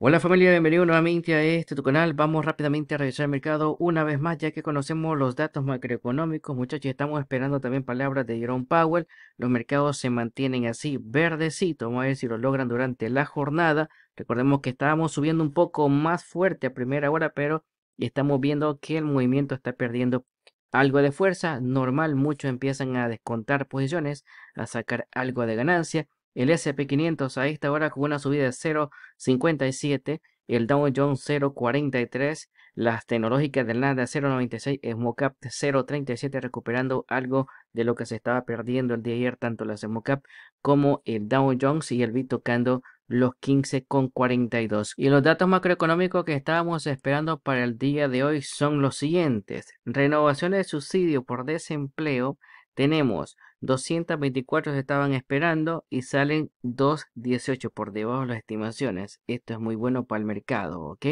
Hola familia, bienvenido nuevamente a este tu canal. Vamos rápidamente a revisar el mercado una vez más ya que conocemos los datos macroeconómicos. Muchachos, estamos esperando también palabras de Jerome Powell. Los mercados se mantienen así verdecitos. Vamos a ver si lo logran durante la jornada. Recordemos que estábamos subiendo un poco más fuerte a primera hora, pero estamos viendo que el movimiento está perdiendo algo de fuerza. Normal, muchos empiezan a descontar posiciones, a sacar algo de ganancia el SP500 a esta hora con una subida de 0,57, el Dow Jones 0,43, las tecnológicas del NASDAQ 0,96, SMOCAP 0,37 recuperando algo de lo que se estaba perdiendo el día de ayer, tanto las SMOCAP como el Dow Jones y el BIT tocando los 15,42. Y los datos macroeconómicos que estábamos esperando para el día de hoy son los siguientes. Renovaciones de subsidio por desempleo tenemos 224 se estaban esperando y salen 218 por debajo de las estimaciones. Esto es muy bueno para el mercado, ¿ok?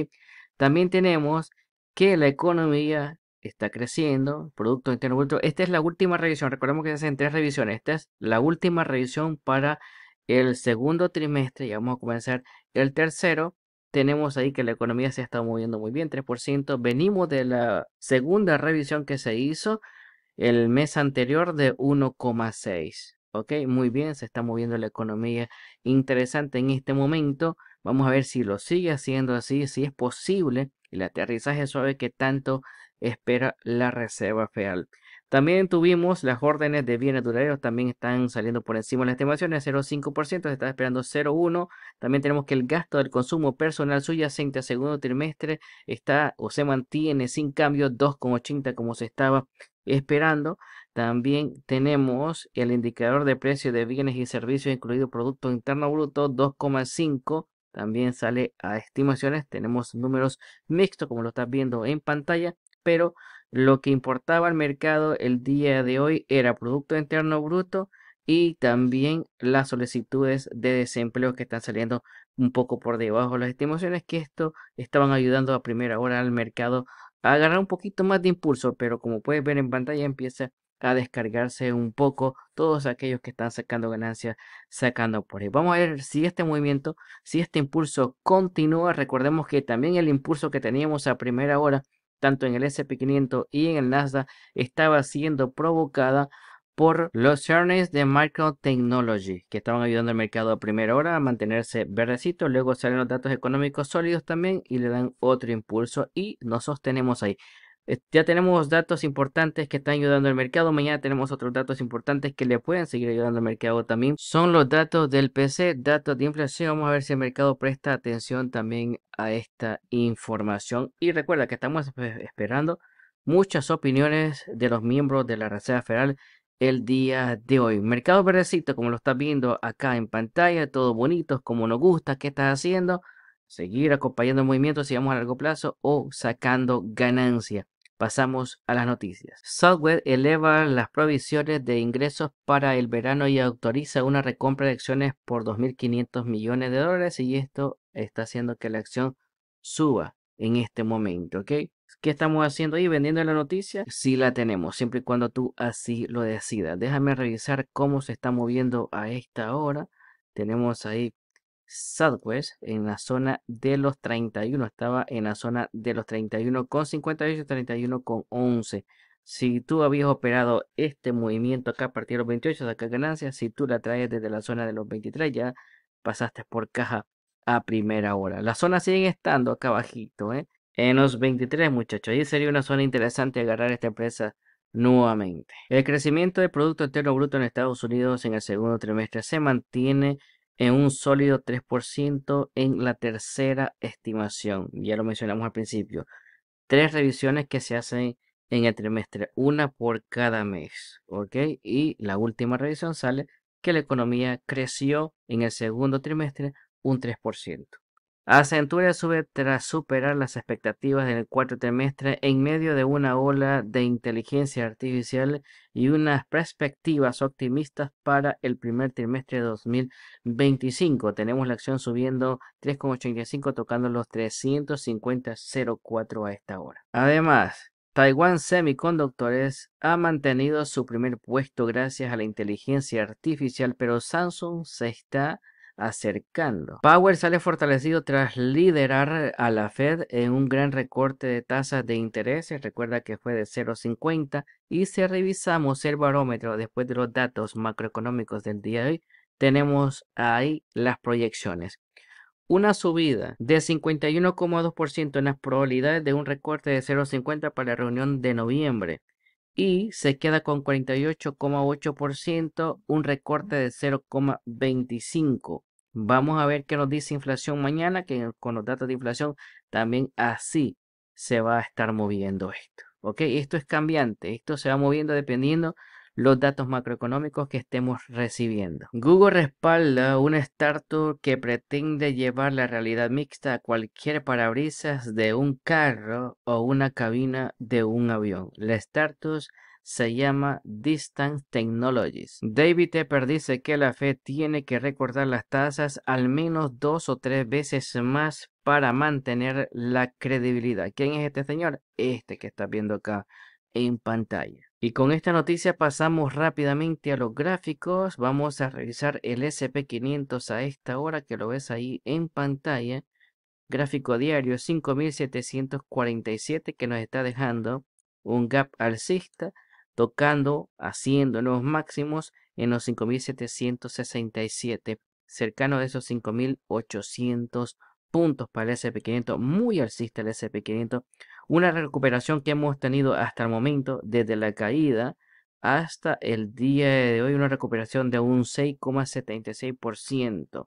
También tenemos que la economía está creciendo, Producto Interno Bruto. Esta es la última revisión, recordemos que se hacen tres revisiones. Esta es la última revisión para el segundo trimestre Ya vamos a comenzar el tercero. Tenemos ahí que la economía se ha estado moviendo muy bien, 3%. Venimos de la segunda revisión que se hizo el mes anterior de 1,6. Ok, muy bien, se está moviendo la economía interesante en este momento. Vamos a ver si lo sigue haciendo así, si es posible el aterrizaje suave que tanto espera la Reserva feal. También tuvimos las órdenes de bienes duraderos, también están saliendo por encima de las estimaciones, 0,5%, se está esperando 0,1%. También tenemos que el gasto del consumo personal subyacente a segundo trimestre está o se mantiene sin cambio 2,80 como se estaba esperando. También tenemos el indicador de precio de bienes y servicios, incluido Producto Interno Bruto, 2,5 también sale a estimaciones. Tenemos números mixtos, como lo estás viendo en pantalla, pero lo que importaba al mercado el día de hoy era Producto Interno Bruto y también las solicitudes de desempleo que están saliendo un poco por debajo las estimaciones, que esto estaban ayudando a primera hora al mercado a agarrar un poquito más de impulso, pero como puedes ver en pantalla empieza a descargarse un poco todos aquellos que están sacando ganancias, sacando por ahí. Vamos a ver si este movimiento, si este impulso continúa. Recordemos que también el impulso que teníamos a primera hora tanto en el SP500 y en el Nasdaq, estaba siendo provocada por los earnings de Technology que estaban ayudando al mercado a primera hora a mantenerse verdecito, luego salen los datos económicos sólidos también y le dan otro impulso y nos sostenemos ahí ya tenemos datos importantes que están ayudando al mercado. Mañana tenemos otros datos importantes que le pueden seguir ayudando al mercado también. Son los datos del PC, datos de inflación. Vamos a ver si el mercado presta atención también a esta información. Y recuerda que estamos esperando muchas opiniones de los miembros de la Reserva Federal el día de hoy. Mercado verdecito, como lo estás viendo acá en pantalla, todo bonito, como nos gusta, ¿qué estás haciendo? Seguir acompañando el movimiento si vamos a largo plazo o sacando ganancias Pasamos a las noticias. Southwest eleva las provisiones de ingresos para el verano y autoriza una recompra de acciones por 2.500 millones de dólares y esto está haciendo que la acción suba en este momento, ¿Qué estamos haciendo ahí? ¿Vendiendo la noticia? Sí la tenemos, siempre y cuando tú así lo decidas. Déjame revisar cómo se está moviendo a esta hora. Tenemos ahí Southwest en la zona de los 31. Estaba en la zona de los 31,58 con con Si tú habías operado este movimiento acá a partir de los 28, acá ganancias. Si tú la traes desde la zona de los 23, ya pasaste por caja a primera hora. La zona siguen estando acá bajito ¿eh? En los 23, muchachos. Ahí sería una zona interesante agarrar esta empresa nuevamente. El crecimiento del Producto Interno Bruto en Estados Unidos en el segundo trimestre se mantiene en un sólido 3% en la tercera estimación. Ya lo mencionamos al principio. Tres revisiones que se hacen en el trimestre, una por cada mes. ¿Ok? Y la última revisión sale que la economía creció en el segundo trimestre un 3%. Acentura sube tras superar las expectativas del cuarto trimestre en medio de una ola de inteligencia artificial y unas perspectivas optimistas para el primer trimestre de 2025. Tenemos la acción subiendo 3,85 tocando los 350.04 a esta hora. Además, Taiwan Semiconductores ha mantenido su primer puesto gracias a la inteligencia artificial, pero Samsung se está acercando. Power sale fortalecido tras liderar a la Fed en un gran recorte de tasas de interés recuerda que fue de 0,50 y si revisamos el barómetro después de los datos macroeconómicos del día de hoy, tenemos ahí las proyecciones. Una subida de 51,2% en las probabilidades de un recorte de 0,50 para la reunión de noviembre y se queda con 48,8%, un recorte de 0,25%. Vamos a ver qué nos dice inflación mañana, que con los datos de inflación también así se va a estar moviendo esto. okay Esto es cambiante, esto se va moviendo dependiendo los datos macroeconómicos que estemos recibiendo. Google respalda un startup que pretende llevar la realidad mixta a cualquier parabrisas de un carro o una cabina de un avión. La startup se llama Distance Technologies. David Tepper dice que la fe tiene que recordar las tasas al menos dos o tres veces más para mantener la credibilidad. ¿Quién es este señor? Este que está viendo acá en pantalla. Y con esta noticia pasamos rápidamente a los gráficos. Vamos a revisar el SP500 a esta hora que lo ves ahí en pantalla. Gráfico diario 5747 que nos está dejando un gap alcista tocando, haciendo nuevos máximos en los 5767, cercano de esos 5800 puntos para el SP500, muy alcista el SP500 una recuperación que hemos tenido hasta el momento, desde la caída hasta el día de hoy, una recuperación de un 6,76%,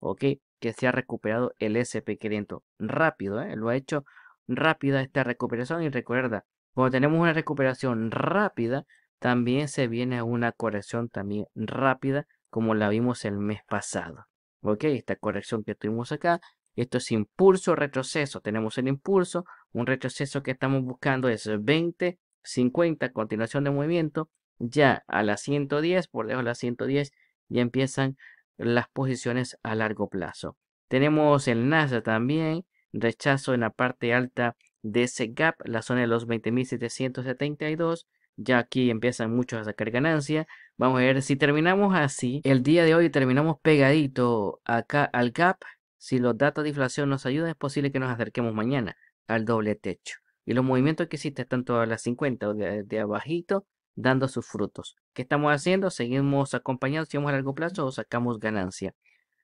¿ok? Que se ha recuperado el SP500 rápido, ¿eh? Lo ha hecho rápida esta recuperación y recuerda, cuando tenemos una recuperación rápida, también se viene una corrección también rápida como la vimos el mes pasado. Ok, esta corrección que tuvimos acá esto es impulso, retroceso. Tenemos el impulso, un retroceso que estamos buscando es 20, 50, continuación de movimiento. Ya a las 110, por debajo de las 110, ya empiezan las posiciones a largo plazo. Tenemos el NASA también, rechazo en la parte alta de ese gap, la zona de los 20.772. Ya aquí empiezan muchos a sacar ganancia. Vamos a ver si terminamos así. El día de hoy terminamos pegadito acá al gap si los datos de inflación nos ayudan, es posible que nos acerquemos mañana al doble techo. Y los movimientos que existen están a las 50 de, de abajito dando sus frutos. ¿Qué estamos haciendo? Seguimos acompañados, si a largo plazo o sacamos ganancia.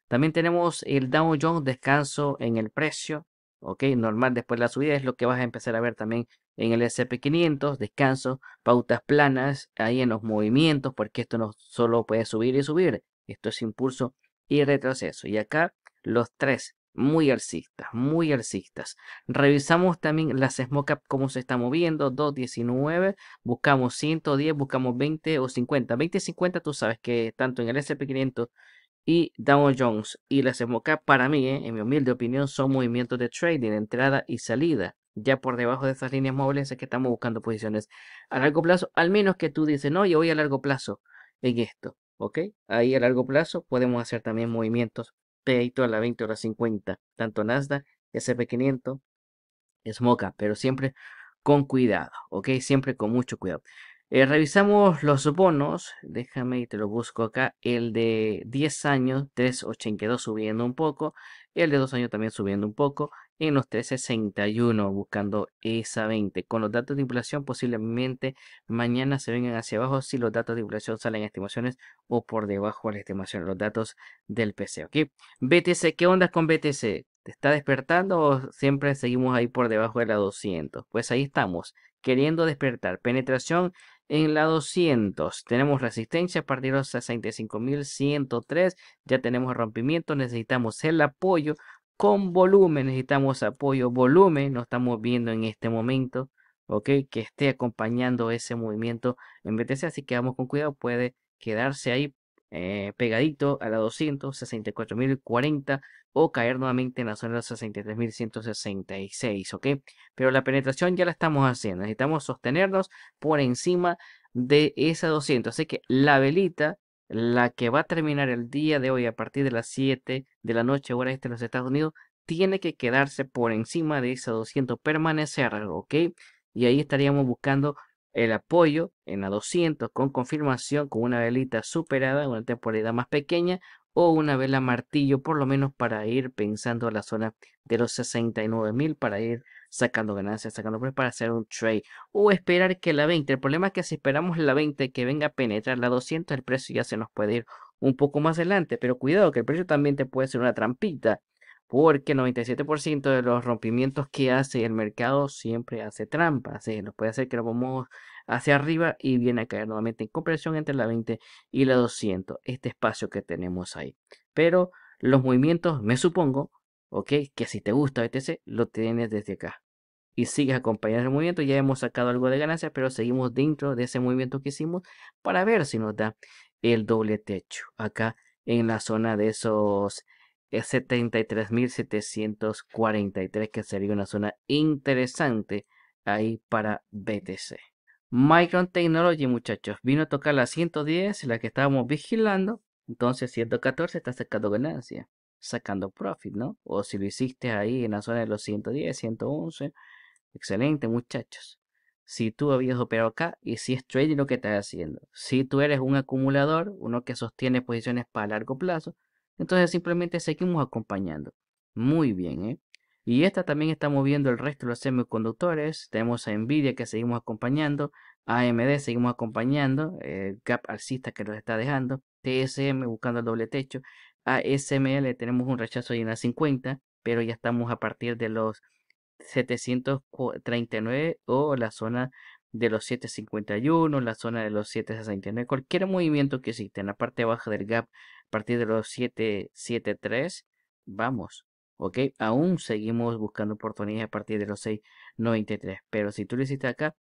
También tenemos el Dow Jones descanso en el precio, ok, normal después de la subida es lo que vas a empezar a ver también en el SP500, descanso, pautas planas ahí en los movimientos, porque esto no solo puede subir y subir, esto es impulso y retroceso. Y acá los tres, muy alcistas, muy alcistas. Revisamos también las SMOCAP, cómo se está moviendo, 219, buscamos 110, buscamos 20 o 50. 20 y 50 tú sabes que tanto en el SP500 y Dow Jones y las SMOCAP para mí, eh, en mi humilde opinión, son movimientos de trading, entrada y salida. Ya por debajo de esas líneas móviles es que estamos buscando posiciones a largo plazo, al menos que tú dices, no, yo voy a largo plazo en esto. ¿ok? Ahí a largo plazo podemos hacer también movimientos Peito a la 20 horas 50, tanto Nasdaq, SP500, moca, pero siempre con cuidado, ¿ok? Siempre con mucho cuidado. Eh, revisamos los bonos, déjame y te lo busco acá, el de 10 años 3.82 subiendo un poco, el de 2 años también subiendo un poco, en los 361 buscando esa 20. Con los datos de inflación posiblemente mañana se vengan hacia abajo si los datos de inflación salen estimaciones o por debajo de la estimación, los datos del PC. ¿ok? BTC, ¿qué onda con BTC? ¿Te está despertando o siempre seguimos ahí por debajo de la 200? Pues ahí estamos, queriendo despertar. Penetración en la 200. Tenemos resistencia a partir de los 65.103. Ya tenemos rompimiento. Necesitamos el apoyo con volumen, necesitamos apoyo, volumen, no estamos viendo en este momento, ok, que esté acompañando ese movimiento en BTC, así que vamos con cuidado, puede quedarse ahí eh, pegadito a la 264.040 o caer nuevamente en la zona de 63.166, ok, pero la penetración ya la estamos haciendo, necesitamos sostenernos por encima de esa 200, así que la velita la que va a terminar el día de hoy a partir de las 7 de la noche hora este en los Estados Unidos, tiene que quedarse por encima de esa 200, permanecer, ¿ok? Y ahí estaríamos buscando el apoyo en la 200 con confirmación con una velita superada, una temporalidad más pequeña o una vela martillo por lo menos para ir pensando a la zona de los 69.000 mil para ir sacando ganancias, sacando precios para hacer un trade o esperar que la 20. El problema es que si esperamos la 20 que venga a penetrar la 200, el precio ya se nos puede ir un poco más adelante. Pero cuidado que el precio también te puede ser una trampita porque el 97% de los rompimientos que hace el mercado siempre hace trampa, así nos puede hacer que lo pongamos hacia arriba y viene a caer nuevamente en compresión entre la 20 y la 200, este espacio que tenemos ahí. Pero los movimientos, me supongo, ¿ok? Que si te gusta BTC, lo tienes desde acá. Y sigues acompañando el movimiento, ya hemos sacado algo de ganancia, pero seguimos dentro de ese movimiento que hicimos para ver si nos da el doble techo acá en la zona de esos 73.743 eh, que sería una zona interesante ahí para BTC. Micron Technology muchachos vino a tocar la 110 la que estábamos vigilando entonces 114 está sacando ganancia sacando profit, ¿no? O si lo hiciste ahí en la zona de los 110, 111, excelente muchachos. Si tú habías operado acá y si es trading lo que estás haciendo. Si tú eres un acumulador, uno que sostiene posiciones para largo plazo, entonces simplemente seguimos acompañando. Muy bien, ¿eh? Y esta también está moviendo el resto de los semiconductores. Tenemos a Nvidia que seguimos acompañando. AMD seguimos acompañando. El eh, gap alcista que nos está dejando. TSM buscando el doble techo. A SML tenemos un rechazo en a 50, pero ya estamos a partir de los 739 o la zona de los 751, la zona de los 769, cualquier movimiento que existe en la parte baja del gap a partir de los 773, vamos, ok, aún seguimos buscando oportunidades a partir de los 693, pero si tú lo hiciste acá,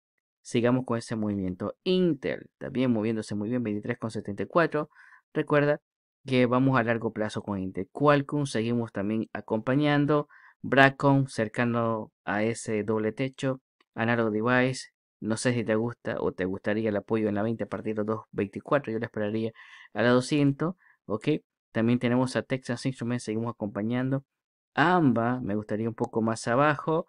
sigamos con ese movimiento. Intel también moviéndose muy bien, 23,74, recuerda que vamos a largo plazo con Intel. Qualcomm seguimos también acompañando. Bracon cercano a ese doble techo. Analog Device. No sé si te gusta o te gustaría el apoyo en la 20 a partir de 224. Yo le esperaría a la 200. Ok. También tenemos a Texas Instruments. Seguimos acompañando. AMBA me gustaría un poco más abajo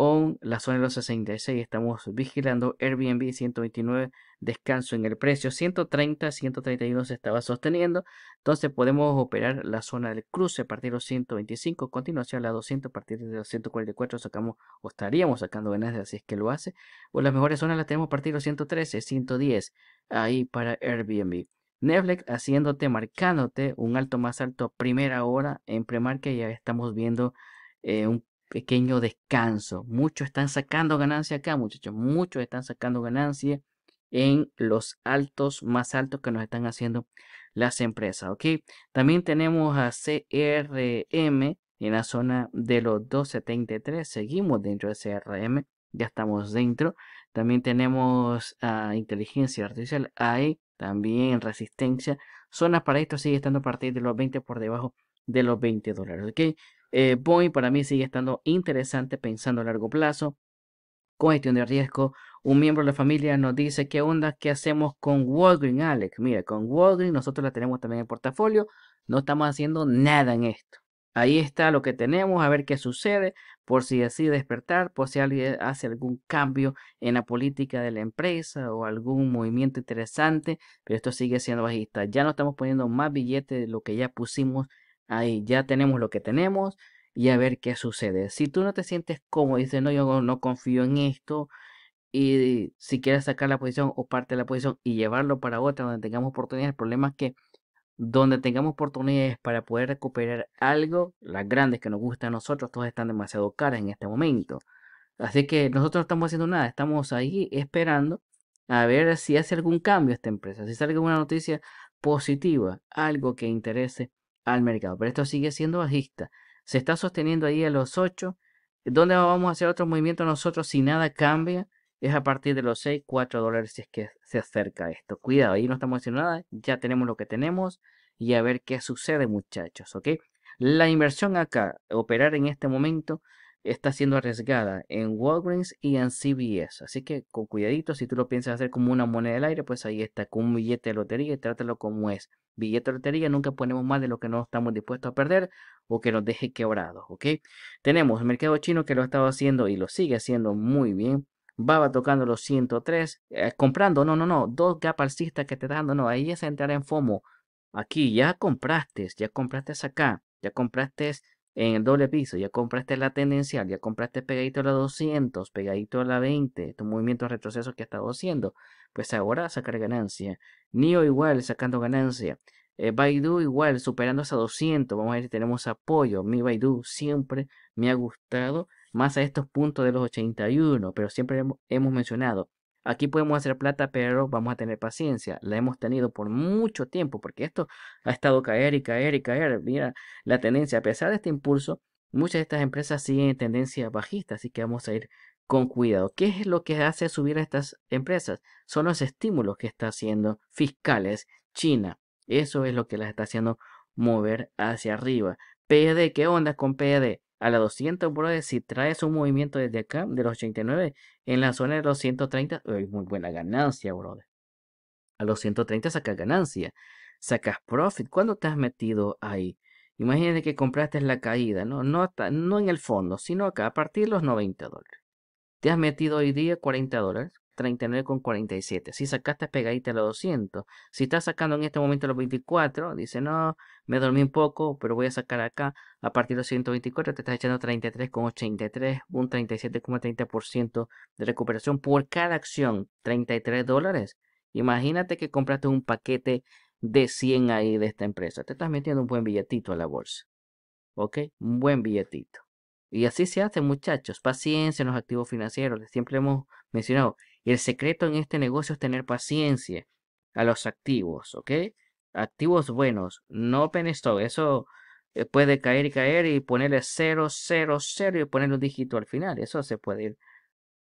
on la zona de los 66. Estamos vigilando Airbnb 129, descanso en el precio 130, 131 se estaba sosteniendo. Entonces podemos operar la zona del cruce a partir de los 125, continuación la 200, a partir de los 144 sacamos o estaríamos sacando de así es que lo hace. O las mejores zonas las tenemos a partir de los 113, 110, ahí para Airbnb. Netflix haciéndote, marcándote un alto más alto primera hora en premarca. Ya estamos viendo eh, un pequeño descanso. Muchos están sacando ganancia acá, muchachos. Muchos están sacando ganancia en los altos más altos que nos están haciendo las empresas. ¿ok? También tenemos a CRM en la zona de los 2.73. Seguimos dentro de CRM. Ya estamos dentro. También tenemos a inteligencia artificial Hay También resistencia. Zonas para esto sigue estando a partir de los 20 por debajo de los 20 dólares. ¿ok? Boeing eh, para mí sigue estando interesante pensando a largo plazo. Con gestión de riesgo, un miembro de la familia nos dice qué onda, qué hacemos con Walgreen, Alex. Mira, con Walgreen nosotros la tenemos también en portafolio. No estamos haciendo nada en esto. Ahí está lo que tenemos, a ver qué sucede, por si decide despertar, por si alguien hace algún cambio en la política de la empresa o algún movimiento interesante, pero esto sigue siendo bajista. Ya no estamos poniendo más billetes de lo que ya pusimos ahí ya tenemos lo que tenemos y a ver qué sucede. Si tú no te sientes cómodo, dices, no, yo no confío en esto, y si quieres sacar la posición o parte de la posición y llevarlo para otra donde tengamos oportunidades, el problema es que donde tengamos oportunidades para poder recuperar algo, las grandes que nos gustan a nosotros, todas están demasiado caras en este momento. Así que nosotros no estamos haciendo nada, estamos ahí esperando a ver si hace algún cambio esta empresa, si sale alguna noticia positiva, algo que interese al mercado. Pero esto sigue siendo bajista. Se está sosteniendo ahí a los 8. ¿Dónde vamos a hacer otro movimiento nosotros si nada cambia? Es a partir de los 6, 4 dólares si es que se acerca esto. Cuidado, ahí no estamos haciendo nada. Ya tenemos lo que tenemos y a ver qué sucede muchachos, ¿ok? La inversión acá, operar en este momento, está siendo arriesgada en Walgreens y en CBS. Así que con cuidadito, si tú lo piensas hacer como una moneda del aire, pues ahí está, con un billete de lotería y trátalo como es. Billete de lotería, nunca ponemos más de lo que no estamos dispuestos a perder o que nos deje quebrados, ¿ok? Tenemos el mercado chino que lo ha estado haciendo y lo sigue haciendo muy bien. Va tocando los 103, eh, comprando, no, no, no, dos gap alcistas que te están dando, no, ahí es entrar en FOMO. Aquí ya compraste, ya compraste acá, ya compraste en el doble piso, ya compraste la tendencial, ya compraste pegadito a la 200, pegadito a la 20, estos movimientos retrocesos retroceso que ha estado haciendo, pues ahora sacar ganancia. NIO igual sacando ganancia. Eh, Baidu igual superando esa 200, vamos a ver si tenemos apoyo. Mi Baidu siempre me ha gustado, más a estos puntos de los 81, pero siempre hemos mencionado Aquí podemos hacer plata, pero vamos a tener paciencia. La hemos tenido por mucho tiempo, porque esto ha estado caer y caer y caer. Mira la tendencia, a pesar de este impulso, muchas de estas empresas siguen en tendencia bajista, así que vamos a ir con cuidado. ¿Qué es lo que hace subir a estas empresas? Son los estímulos que está haciendo fiscales China. Eso es lo que las está haciendo mover hacia arriba. PD, ¿qué onda con PD? a la 200, brother. Si traes un movimiento desde acá, de los 89, en la zona de los 130, es muy buena ganancia, brother. A los 130 sacas ganancia, sacas profit. ¿Cuándo te has metido ahí? Imagínate que compraste la caída, no, no, no en el fondo, sino acá, a partir de los 90 dólares. Te has metido hoy día 40 dólares, 39,47. Si sacaste pegadita los 200. Si estás sacando en este momento los 24, dice, no, me dormí un poco, pero voy a sacar acá. A partir de 124 te estás echando 33,83, un 37,30% de recuperación por cada acción. 33 dólares. Imagínate que compraste un paquete de 100 ahí de esta empresa. Te estás metiendo un buen billetito a la bolsa. ¿Ok? Un buen billetito. Y así se hace, muchachos. Paciencia en los activos financieros. Siempre hemos mencionado y el secreto en este negocio es tener paciencia a los activos, ¿ok? Activos buenos, no stock. Eso eh, puede caer y caer y ponerle 0, 0, 0 y ponerle un dígito al final. Eso se puede ir,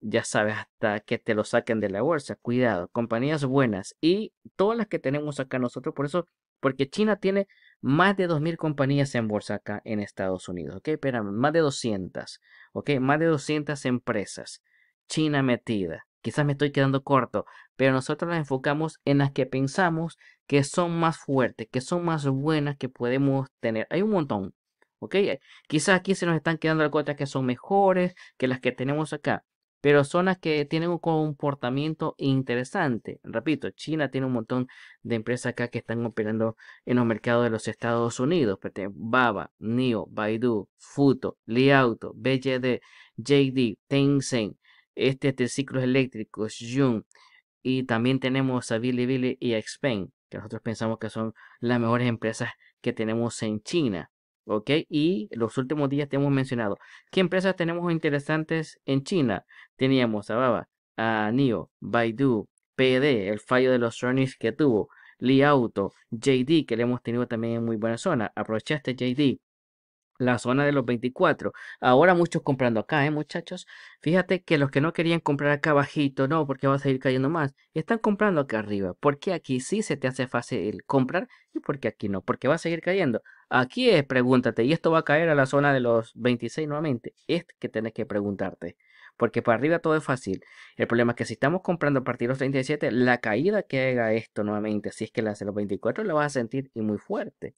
ya sabes, hasta que te lo saquen de la bolsa. Cuidado, compañías buenas y todas las que tenemos acá nosotros. Por eso, porque China tiene más de 2.000 compañías en bolsa acá en Estados Unidos, ¿ok? Pero más de 200, ¿ok? Más de 200 empresas. China metida. Quizás me estoy quedando corto, pero nosotros nos enfocamos en las que pensamos que son más fuertes, que son más buenas que podemos tener. Hay un montón, ¿ok? Eh, quizás aquí se nos están quedando cosas que son mejores que las que tenemos acá, pero son las que tienen un comportamiento interesante. Repito, China tiene un montón de empresas acá que están operando en los mercados de los Estados Unidos. Pues, Baba, NIO, Baidu, Futo, Auto BJD, JD, Tencent, este es de ciclos eléctricos, Jung, y también tenemos a Bilibili y a Xpeng, que nosotros pensamos que son las mejores empresas que tenemos en China. ¿Ok? Y los últimos días te hemos mencionado. ¿Qué empresas tenemos interesantes en China? Teníamos a Baba, a NIO, Baidu, PD, el fallo de los journeys que tuvo, Li Auto, JD, que le hemos tenido también en muy buena zona. Aprovechaste JD la zona de los 24. Ahora muchos comprando acá, ¿eh, muchachos? Fíjate que los que no querían comprar acá bajito, no, porque va a seguir cayendo más, están comprando acá arriba. Porque aquí sí se te hace fácil comprar y porque aquí no, porque va a seguir cayendo. Aquí es, pregúntate, y esto va a caer a la zona de los 26 nuevamente. Es que tenés que preguntarte. Porque para arriba todo es fácil. El problema es que si estamos comprando a partir de los 37, la caída que haga esto nuevamente, si es que la hace los 24, la vas a sentir y muy fuerte.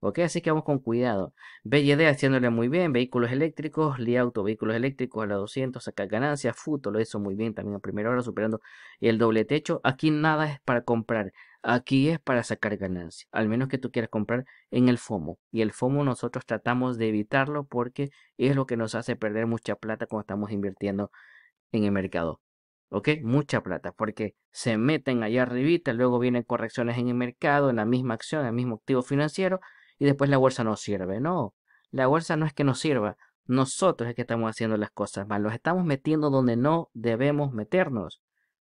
Ok, así que vamos con cuidado. BLD haciéndole muy bien, vehículos eléctricos, Li Auto, vehículos eléctricos a la 200, sacar ganancias, Futo lo hizo muy bien también a primera hora, superando el doble techo. Aquí nada es para comprar, aquí es para sacar ganancias, al menos que tú quieras comprar en el FOMO. Y el FOMO nosotros tratamos de evitarlo porque es lo que nos hace perder mucha plata cuando estamos invirtiendo en el mercado. ¿ok? Mucha plata, porque se meten allá arribita, luego vienen correcciones en el mercado, en la misma acción, en el mismo activo financiero, y después la bolsa no sirve. No, la bolsa no es que no sirva. Nosotros es que estamos haciendo las cosas mal. Los estamos metiendo donde no debemos meternos.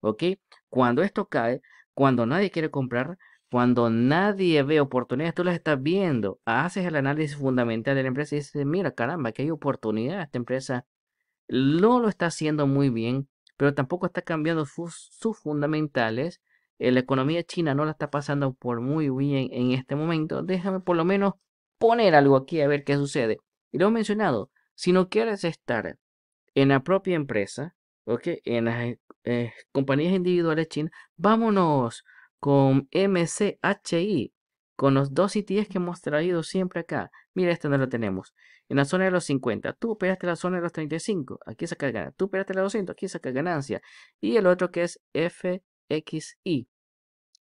¿Ok? Cuando esto cae, cuando nadie quiere comprar, cuando nadie ve oportunidades, tú las estás viendo. Haces el análisis fundamental de la empresa y dices, mira, caramba, que hay oportunidad. Esta empresa no lo está haciendo muy bien, pero tampoco está cambiando sus fundamentales eh, la economía china no la está pasando por muy bien en este momento, déjame por lo menos poner algo aquí a ver qué sucede. Y lo he mencionado, si no quieres estar en la propia empresa, Ok. en las eh, eh, compañías individuales chinas, vámonos con MCHI, con los dos CTS que hemos traído siempre acá. Mira, este no lo tenemos. En la zona de los 50, tú operaste la zona de los 35, aquí saca ganancia. Tú operaste la 200, aquí saca ganancia. Y el otro que es FXI,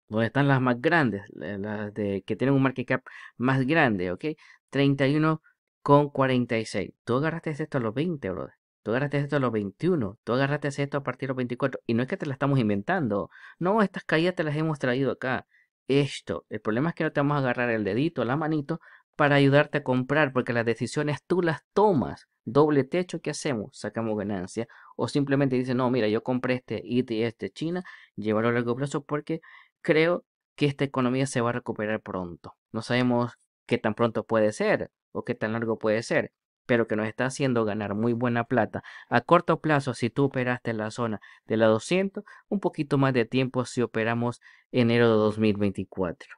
donde están las más grandes, las de, que tienen un market cap más grande, ¿ok? 31,46. Tú agarraste esto a los 20, brother. Tú agarraste esto a los 21, tú agarraste esto a partir de los 24. Y no es que te la estamos inventando. No, estas caídas te las hemos traído acá. Esto. El problema es que no te vamos a agarrar el dedito, la manito, para ayudarte a comprar, porque las decisiones tú las tomas. Doble techo, ¿qué hacemos? Sacamos ganancia. O simplemente dices, no, mira, yo compré este IT de este, este China, llévalo a largo plazo porque creo que esta economía se va a recuperar pronto. No sabemos qué tan pronto puede ser o qué tan largo puede ser, pero que nos está haciendo ganar muy buena plata. A corto plazo, si tú operaste en la zona de la 200, un poquito más de tiempo si operamos enero de 2024.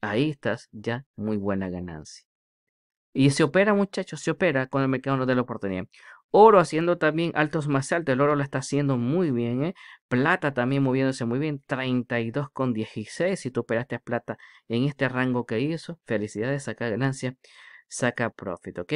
Ahí estás ya muy buena ganancia. Y se opera, muchachos, se opera con el mercado de la oportunidad. Oro haciendo también altos más altos. El oro lo está haciendo muy bien. ¿eh? Plata también moviéndose muy bien. 32,16. Si tú operaste plata en este rango que hizo, felicidades, saca ganancia, saca profit. ¿ok?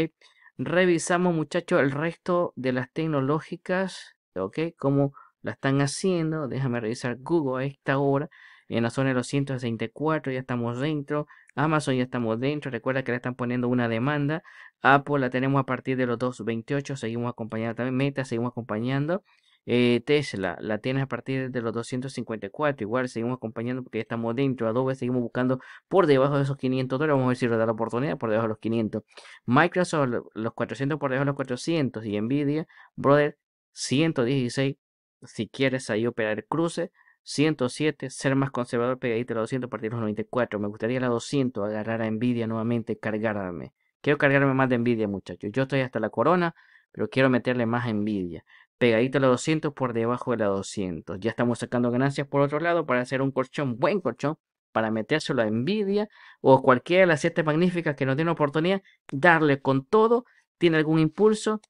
Revisamos, muchachos, el resto de las tecnológicas. ¿Ok? Cómo la están haciendo. Déjame revisar Google a esta hora en la zona de los 164 ya estamos dentro. Amazon ya estamos dentro. Recuerda que le están poniendo una demanda. Apple la tenemos a partir de los 228. Seguimos acompañando también. Meta, seguimos acompañando. Eh, Tesla la tienes a partir de los 254. Igual seguimos acompañando porque ya estamos dentro. Adobe seguimos buscando por debajo de esos 500 dólares. Vamos a ver si nos da la oportunidad por debajo de los 500. Microsoft los 400 por debajo de los 400. Y Nvidia, brother, 116. Si quieres ahí operar el cruce, 107, ser más conservador pegadito a la 200 partir los 94. Me gustaría la 200 agarrar a envidia nuevamente, cargarme. Quiero cargarme más de envidia muchachos. Yo estoy hasta la corona, pero quiero meterle más envidia Nvidia. Pegadito a la 200 por debajo de la 200. Ya estamos sacando ganancias por otro lado para hacer un colchón, buen colchón, para metérselo a envidia, o cualquiera de las siete magníficas que nos den oportunidad, darle con todo, tiene algún impulso,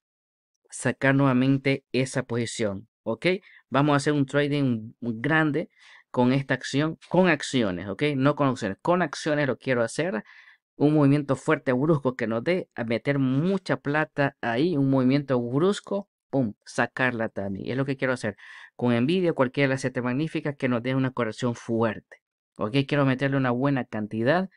sacar nuevamente esa posición. ¿ok? Vamos a hacer un trading grande con esta acción, con acciones, ¿ok? No con opciones, con acciones lo quiero hacer. Un movimiento fuerte, brusco, que nos dé a meter mucha plata ahí, un movimiento brusco, ¡pum! Sacarla también. Es lo que quiero hacer. Con envidia, cualquiera de las siete magníficas que nos dé una corrección fuerte. ¿Ok? Quiero meterle una buena cantidad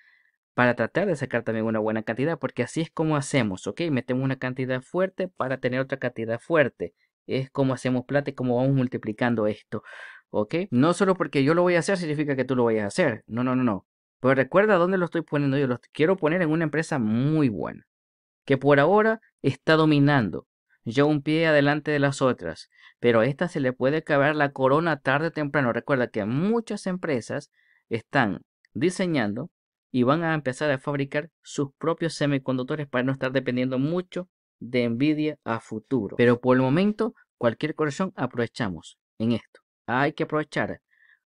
para tratar de sacar también una buena cantidad, porque así es como hacemos, ¿ok? Metemos una cantidad fuerte para tener otra cantidad fuerte es cómo hacemos plata y cómo vamos multiplicando esto. ¿Ok? No solo porque yo lo voy a hacer significa que tú lo vayas a hacer. No, no, no, no. Pero recuerda dónde lo estoy poniendo. Yo lo quiero poner en una empresa muy buena. Que por ahora está dominando. Yo un pie adelante de las otras. Pero a esta se le puede caber la corona tarde o temprano. Recuerda que muchas empresas están diseñando y van a empezar a fabricar sus propios semiconductores para no estar dependiendo mucho de envidia a futuro. Pero por el momento, cualquier corrección aprovechamos en esto. Hay que aprovechar.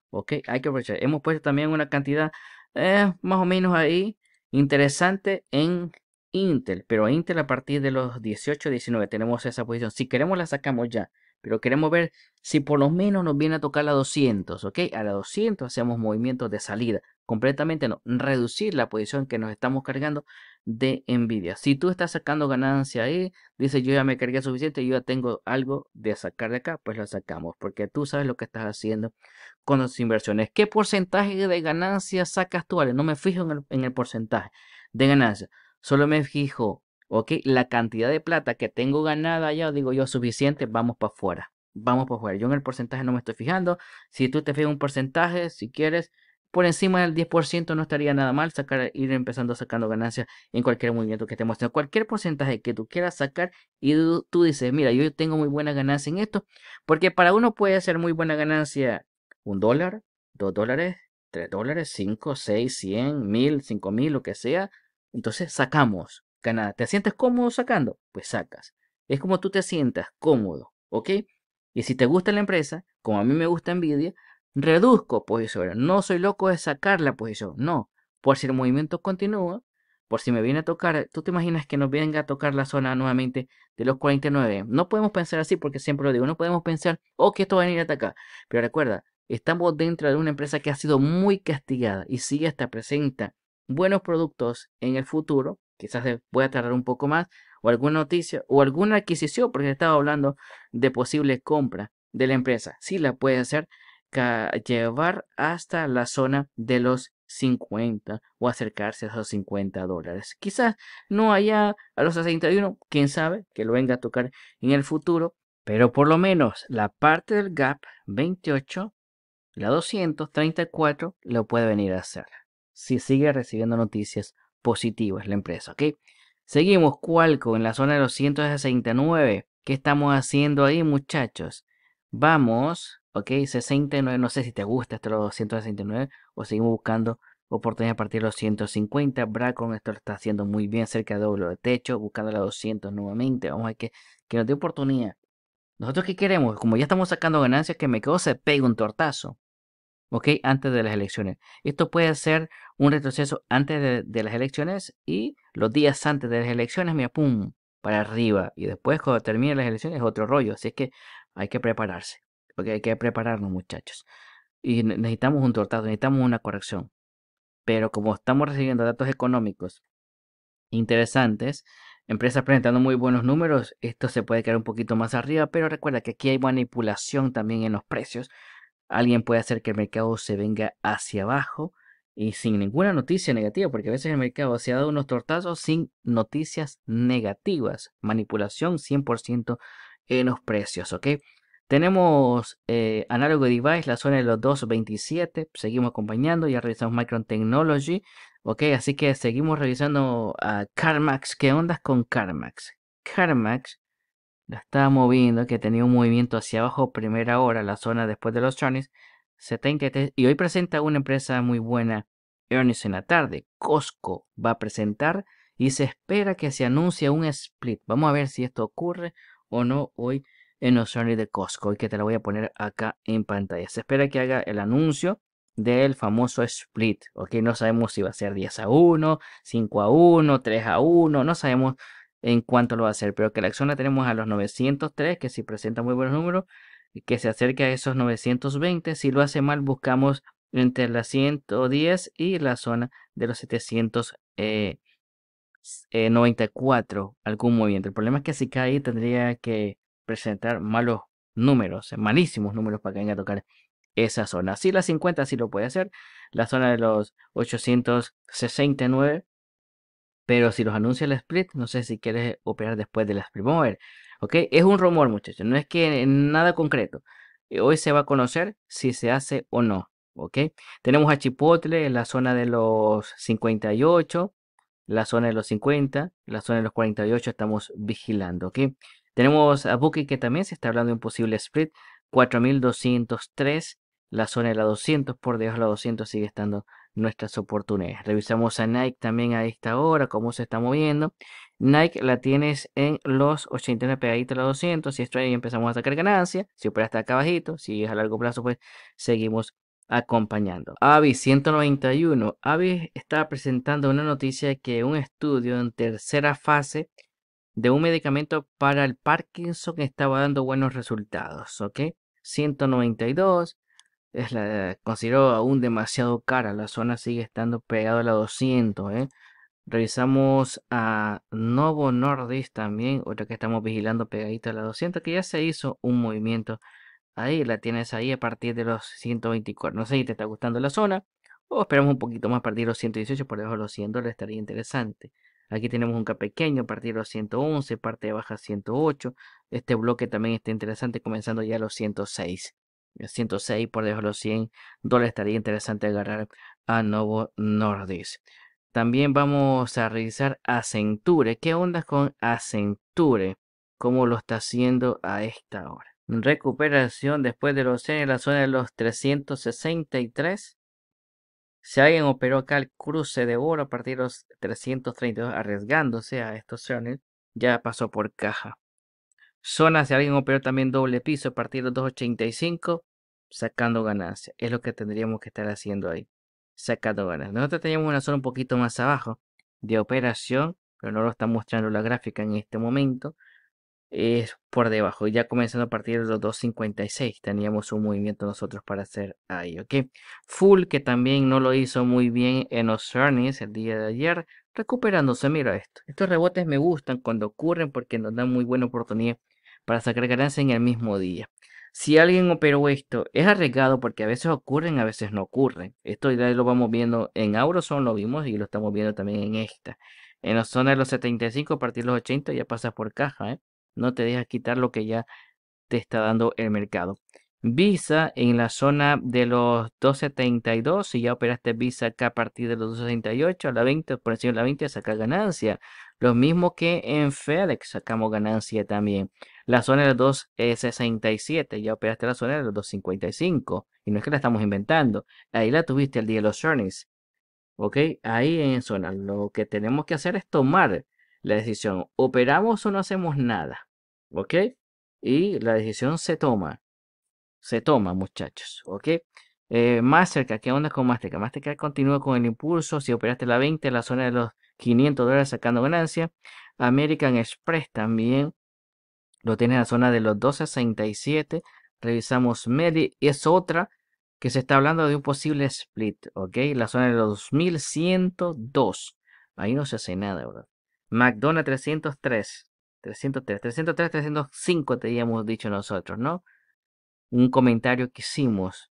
¿Ok? Hay que aprovechar. Hemos puesto también una cantidad eh, más o menos ahí interesante en Intel. Pero Intel a partir de los 18, 19 tenemos esa posición. Si queremos la sacamos ya. Pero queremos ver si por lo menos nos viene a tocar la 200. ¿Ok? A la 200 hacemos movimientos de salida. Completamente no. Reducir la posición que nos estamos cargando de envidia, Si tú estás sacando ganancia ahí, dice yo ya me cargué suficiente, yo ya tengo algo de sacar de acá, pues lo sacamos, porque tú sabes lo que estás haciendo con las inversiones. ¿Qué porcentaje de ganancia sacas tú? Vale, no me fijo en el, en el porcentaje de ganancia, solo me fijo, ok, la cantidad de plata que tengo ganada ya, digo yo suficiente, vamos para afuera, vamos para afuera. Yo en el porcentaje no me estoy fijando, si tú te fijas un porcentaje, si quieres, por encima del 10% no estaría nada mal sacar, ir empezando sacando ganancias en cualquier movimiento que te haciendo. Cualquier porcentaje que tú quieras sacar y tú, dices, mira, yo tengo muy buena ganancia en esto, porque para uno puede ser muy buena ganancia un dólar, dos dólares, tres dólares, cinco, seis, cien, mil, cinco mil, lo que sea. Entonces sacamos ganada. ¿Te sientes cómodo sacando? Pues sacas. Es como tú te sientas cómodo, ¿ok? Y si te gusta la empresa, como a mí me gusta Nvidia, reduzco posición No soy loco de sacarla, pues posición, no. Por si el movimiento continúa, por si me viene a tocar, tú te imaginas que nos venga a tocar la zona nuevamente de los 49. No podemos pensar así porque siempre lo digo, no podemos pensar, oh, que esto va a venir a atacar. Pero recuerda, estamos dentro de una empresa que ha sido muy castigada y si esta presenta buenos productos en el futuro, quizás voy a tardar un poco más, o alguna noticia, o alguna adquisición, porque estaba hablando de posibles compras de la empresa. Sí la puede hacer, llevar hasta la zona de los 50 o acercarse a esos 50 dólares. Quizás no haya a los 61, quién sabe, que lo venga a tocar en el futuro, pero por lo menos la parte del gap 28, la 234, lo puede venir a hacer si sigue recibiendo noticias positivas la empresa, ¿ok? Seguimos Cualco en la zona de los 169. ¿Qué estamos haciendo ahí, muchachos? Vamos Ok, 69, no sé si te gusta esto, los 269 o seguimos buscando oportunidades a partir de los 150. Bracon esto lo está haciendo muy bien cerca de doble de techo, buscando los 200 nuevamente. Vamos a ver que, que nos dé oportunidad. Nosotros qué queremos, como ya estamos sacando ganancias, que me quedo, se pegue un tortazo. ¿Ok? Antes de las elecciones. Esto puede ser un retroceso antes de, las elecciones y los días antes de las elecciones, mira, pum, para arriba. Y después cuando terminen las elecciones es otro rollo. Así es que hay que prepararse porque hay que prepararnos muchachos. Y necesitamos un tortazo, necesitamos una corrección. Pero como estamos recibiendo datos económicos interesantes, empresas presentando muy buenos números, esto se puede quedar un poquito más arriba, pero recuerda que aquí hay manipulación también en los precios. Alguien puede hacer que el mercado se venga hacia abajo y sin ninguna noticia negativa, porque a veces el mercado se ha dado unos tortazos sin noticias negativas. Manipulación 100% en los precios, ¿ok? Tenemos eh, Análogo Device, la zona de los 227. Seguimos acompañando, ya revisamos Micron Technology. Ok, así que seguimos revisando a CarMax. ¿Qué onda con CarMax? CarMax la estaba moviendo, que tenía un movimiento hacia abajo primera hora, la zona después de los Charnies. y hoy presenta una empresa muy buena, Earnings en la tarde. Costco va a presentar y se espera que se anuncie un split. Vamos a ver si esto ocurre o no hoy en los Sunday de Costco y que te la voy a poner acá en pantalla. Se espera que haga el anuncio del famoso split, ok, no sabemos si va a ser 10 a 1, 5 a 1, 3 a 1, no sabemos en cuánto lo va a hacer, pero que la acción la tenemos a los 903, que si presenta muy buenos números, que se acerque a esos 920, si lo hace mal buscamos entre la 110 y la zona de los 794, eh, eh, algún movimiento. El problema es que si cae tendría que presentar malos números, eh, malísimos números para que venga a tocar esa zona. Sí, la 50 sí lo puede hacer, la zona de los 869, pero si los anuncia el split, no sé si quieres operar después de las ver. ¿Ok? Es un rumor, muchachos, no es que nada concreto. Eh, hoy se va a conocer si se hace o no. ¿Ok? Tenemos a Chipotle en la zona de los 58, la zona de los 50, la zona de los 48 estamos vigilando. ¿Ok? Tenemos a Buki que también se está hablando de un posible split, 4203, la zona de la 200, por debajo de la 200 sigue estando nuestras oportunidades. Revisamos a Nike también a esta hora, cómo se está moviendo. Nike la tienes en los 89 pegaditos a la 200. Si esto ahí empezamos a sacar ganancia. Si opera hasta acá abajito, si es a largo plazo, pues seguimos acompañando. AVI 191. Avis está presentando una noticia que un estudio en tercera fase de un medicamento para el Parkinson que estaba dando buenos resultados, ¿ok? 192, es considero aún demasiado cara, la zona sigue estando pegada a la 200, ¿eh? Revisamos a Novo Nordis también, otra que estamos vigilando pegadita a la 200, que ya se hizo un movimiento ahí, la tienes ahí a partir de los 124. No sé si te está gustando la zona, o esperamos un poquito más a partir de los 118 por debajo de los 100 le estaría interesante. Aquí tenemos un K pequeño, partido los 111, parte de baja 108. Este bloque también está interesante, comenzando ya a los 106. 106 por debajo los 100 dólares estaría interesante agarrar a Novo Nordis. También vamos a revisar Acenture. ¿Qué onda con Acenture? ¿Cómo lo está haciendo a esta hora? Recuperación después de los 100 en la zona de los 363. Si alguien operó acá el cruce de oro a partir de los 332 arriesgándose a estos ya pasó por caja. Zona, si alguien operó también doble piso a partir de los 285, sacando ganancia. Es lo que tendríamos que estar haciendo ahí, sacando ganancia. Nosotros teníamos una zona un poquito más abajo de operación, pero no lo está mostrando la gráfica en este momento es por debajo. Ya comenzando a partir de los 2.56 teníamos un movimiento nosotros para hacer ahí, ¿ok? Full que también no lo hizo muy bien en los earnings el día de ayer, recuperándose, mira esto. Estos rebotes me gustan cuando ocurren porque nos dan muy buena oportunidad para sacar ganancias en el mismo día. Si alguien operó esto, es arriesgado porque a veces ocurren, a veces no ocurren. Esto ya lo vamos viendo en Auroson, lo vimos y lo estamos viendo también en esta. En la zona de los 75, a partir de los 80 ya pasa por caja, ¿eh? No te dejas quitar lo que ya te está dando el mercado. Visa en la zona de los 272. Si ya operaste Visa acá a partir de los 268 a la 20, por encima de la 20, saca ganancia. Lo mismo que en FedEx sacamos ganancia también. La zona de los 267, ya operaste la zona de los 255. Y no es que la estamos inventando. Ahí la tuviste el día de los earnings. Ok, ahí en zona. Lo que tenemos que hacer es tomar la decisión. ¿Operamos o no hacemos nada? ¿ok? Y la decisión se toma, se toma muchachos, ¿ok? Eh, Más cerca ¿qué onda con Mastercard? Mastercard continúa con el impulso. Si operaste la 20 en la zona de los 500 dólares sacando ganancia. American Express también lo tiene en la zona de los 12.67. Revisamos Y es otra que se está hablando de un posible split, ¿ok? La zona de los 2102. Ahí no se hace nada, ¿verdad? McDonald's 303. 303, 303, 305 Te habíamos dicho nosotros, ¿no? Un comentario que hicimos.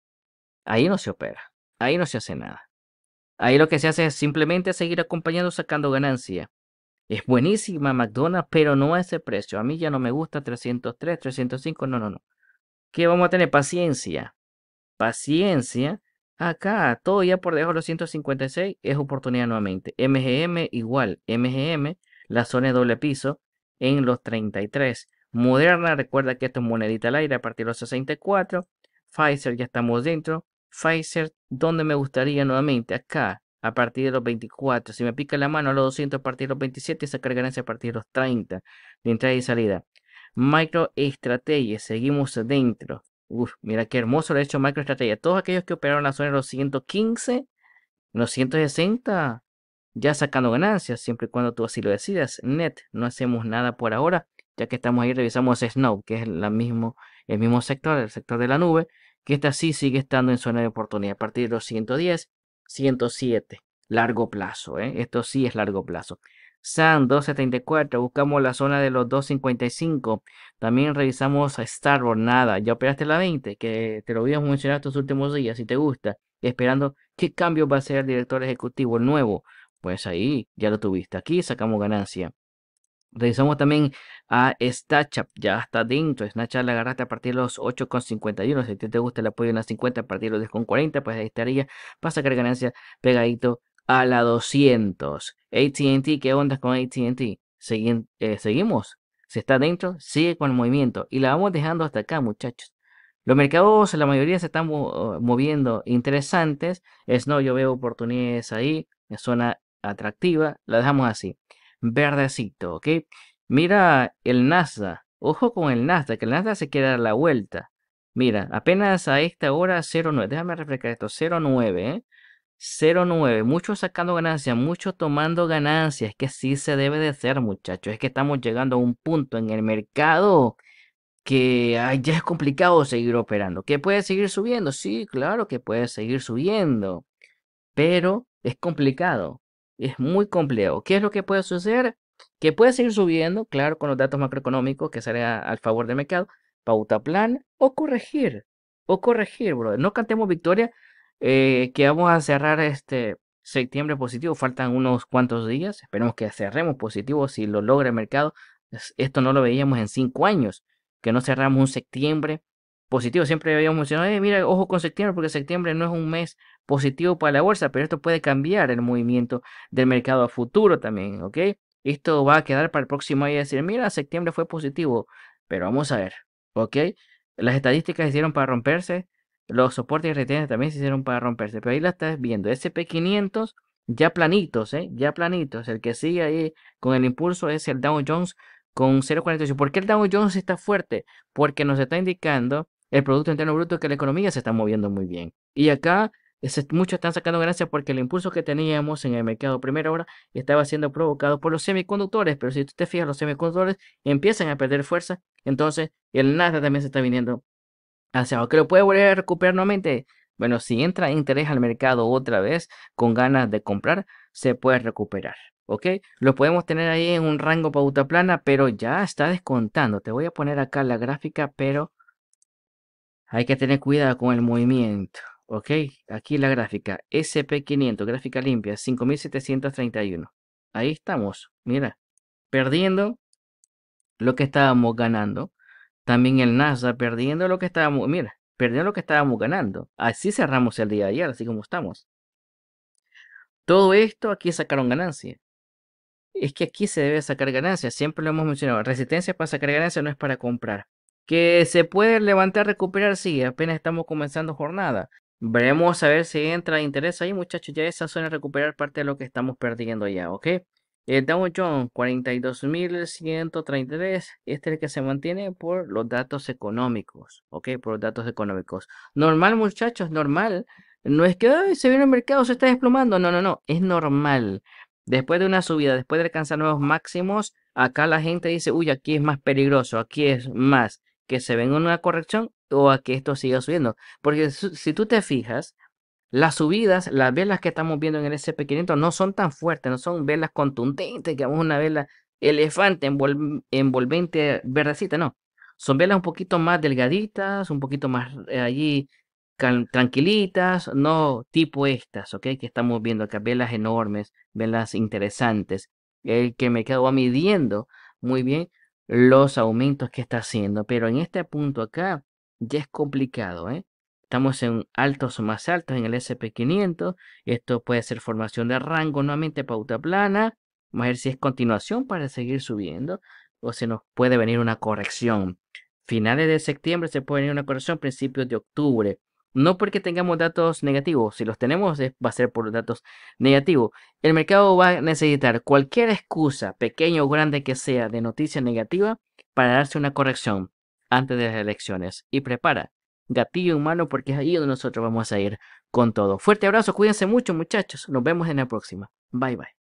Ahí no se opera, ahí no se hace nada. Ahí lo que se hace es simplemente seguir acompañando sacando ganancia. Es buenísima McDonald's, pero no a ese precio. A mí ya no me gusta 303, 305, no, no, no. ¿Qué vamos a tener? Paciencia. Paciencia. Acá, todo ya por debajo de los 156 es oportunidad nuevamente. MGM igual, MGM, la zona de doble piso, en los 33. Moderna, recuerda que esto es monedita al aire a partir de los 64. Pfizer, ya estamos dentro. Pfizer, donde me gustaría nuevamente? Acá, a partir de los 24. Si me pica la mano a los 200 a partir de los 27 y sacar ganancia a partir de los 30 de entrada y salida. Microestrategia, seguimos dentro. Uf, mira qué hermoso lo ha hecho Microestrategia. Todos aquellos que operaron la zona de los 115, los 160, ya sacando ganancias, siempre y cuando tú así lo decidas. Net, no hacemos nada por ahora, ya que estamos ahí, revisamos Snow, que es mismo, el mismo sector, el sector de la nube, que esta sí sigue estando en zona de oportunidad a partir de los 110, 107, largo plazo, ¿eh? esto sí es largo plazo. SAN 274, buscamos la zona de los 255. También revisamos a Starboard, nada. Ya operaste la 20, que te lo habíamos mencionado estos últimos días, si te gusta. Esperando qué cambio va a ser el director ejecutivo, nuevo pues ahí ya lo tuviste. Aquí sacamos ganancia. Revisamos también a Snapchat, ya está dentro. SnatchUp la agarraste a partir de los 8,51. Si a ti te gusta el apoyo en las 50, a partir de los 10,40, pues ahí estaría para sacar ganancia pegadito a la 200. ATT, ¿qué onda con ATT? Eh, seguimos. Si está dentro, sigue con el movimiento. Y la vamos dejando hasta acá, muchachos. Los mercados, la mayoría se están eh, moviendo interesantes. Es no, yo veo oportunidades ahí. En zona atractiva, la dejamos así. Verdecito, ¿ok? Mira el Nasdaq. Ojo con el Nasdaq, que el Nasdaq se quiere dar la vuelta. Mira, apenas a esta hora 09. Déjame refrescar esto. 09, 09. Muchos sacando ganancias, muchos tomando ganancias. Es que sí se debe de hacer muchachos. Es que estamos llegando a un punto en el mercado que ya es complicado seguir operando. ¿Que puede seguir subiendo? Sí, claro que puede seguir subiendo. Pero es complicado es muy complejo. ¿Qué es lo que puede suceder? Que puede seguir subiendo, claro, con los datos macroeconómicos que salen al favor del mercado, pauta plan o corregir, o corregir, bro. No cantemos victoria, eh, que vamos a cerrar este septiembre positivo, faltan unos cuantos días, esperemos que cerremos positivo si lo logra el mercado. Esto no lo veíamos en cinco años, que no cerramos un septiembre positivo. Siempre habíamos mencionado, eh, mira, ojo con septiembre, porque septiembre no es un mes positivo para la bolsa, pero esto puede cambiar el movimiento del mercado a futuro también, ¿ok? Esto va a quedar para el próximo año y decir, mira, septiembre fue positivo, pero vamos a ver, ¿ok? Las estadísticas se hicieron para romperse, los soportes y también se hicieron para romperse, pero ahí la estás viendo, SP500 ya planitos, ¿eh? Ya planitos, el que sigue ahí con el impulso es el Dow Jones con 0.48. ¿Por qué el Dow Jones está fuerte? Porque nos está indicando el Producto Interno Bruto, que la economía se está moviendo muy bien. Y acá muchos están sacando ganancias porque el impulso que teníamos en el mercado primera hora estaba siendo provocado por los semiconductores, pero si tú te fijas, los semiconductores empiezan a perder fuerza, entonces el Nasdaq también se está viniendo hacia abajo. ¿Que lo puede volver a recuperar nuevamente? Bueno, si entra interés al mercado otra vez con ganas de comprar, se puede recuperar. ¿ok? Lo podemos tener ahí en un rango pauta plana, pero ya está descontando. Te voy a poner acá la gráfica, pero hay que tener cuidado con el movimiento. Ok, aquí la gráfica. SP500, gráfica limpia, 5731. Ahí estamos. Mira, perdiendo lo que estábamos ganando. También el NASA perdiendo lo que estábamos, mira, perdiendo lo que estábamos ganando. Así cerramos el día de ayer, así como estamos. Todo esto aquí sacaron ganancia. Es que aquí se debe sacar ganancia, siempre lo hemos mencionado. Resistencia para sacar ganancia no es para comprar. Que se puede levantar, recuperar, sí, apenas estamos comenzando jornada. Veremos a ver si entra interés ahí, muchachos. Ya esa zona recuperar parte de lo que estamos perdiendo ya, ¿ok? El eh, Dow Jones 42.133, este es el que se mantiene por los datos económicos, ¿ok? Por los datos económicos. Normal muchachos, normal. No es que Ay, se viene el mercado, se está desplomando, no, no, no, es normal. Después de una subida, después de alcanzar nuevos máximos, acá la gente dice, uy, aquí es más peligroso, aquí es más que se venga una corrección o a que esto siga subiendo. Porque si tú te fijas, las subidas, las velas que estamos viendo en el SP500 no son tan fuertes, no son velas contundentes, que una vela elefante envolvente verdecita, no. Son velas un poquito más delgaditas, un poquito más eh, allí tranquilitas, no tipo estas, ¿ok? Que estamos viendo acá, velas enormes, velas interesantes. El eh, que me quedó midiendo muy bien los aumentos que está haciendo. Pero en este punto acá ya es complicado, ¿eh? Estamos en altos o más altos en el SP500. Esto puede ser formación de rango, nuevamente pauta plana. Vamos a ver si es continuación para seguir subiendo o se nos puede venir una corrección. Finales de septiembre se puede venir una corrección, principios de octubre. No porque tengamos datos negativos, si los tenemos va a ser por datos negativos. El mercado va a necesitar cualquier excusa, pequeña o grande que sea, de noticia negativa para darse una corrección antes de las elecciones. Y prepara, gatillo mano porque es ahí donde nosotros vamos a ir con todo. Fuerte abrazo, cuídense mucho muchachos, nos vemos en la próxima. Bye bye.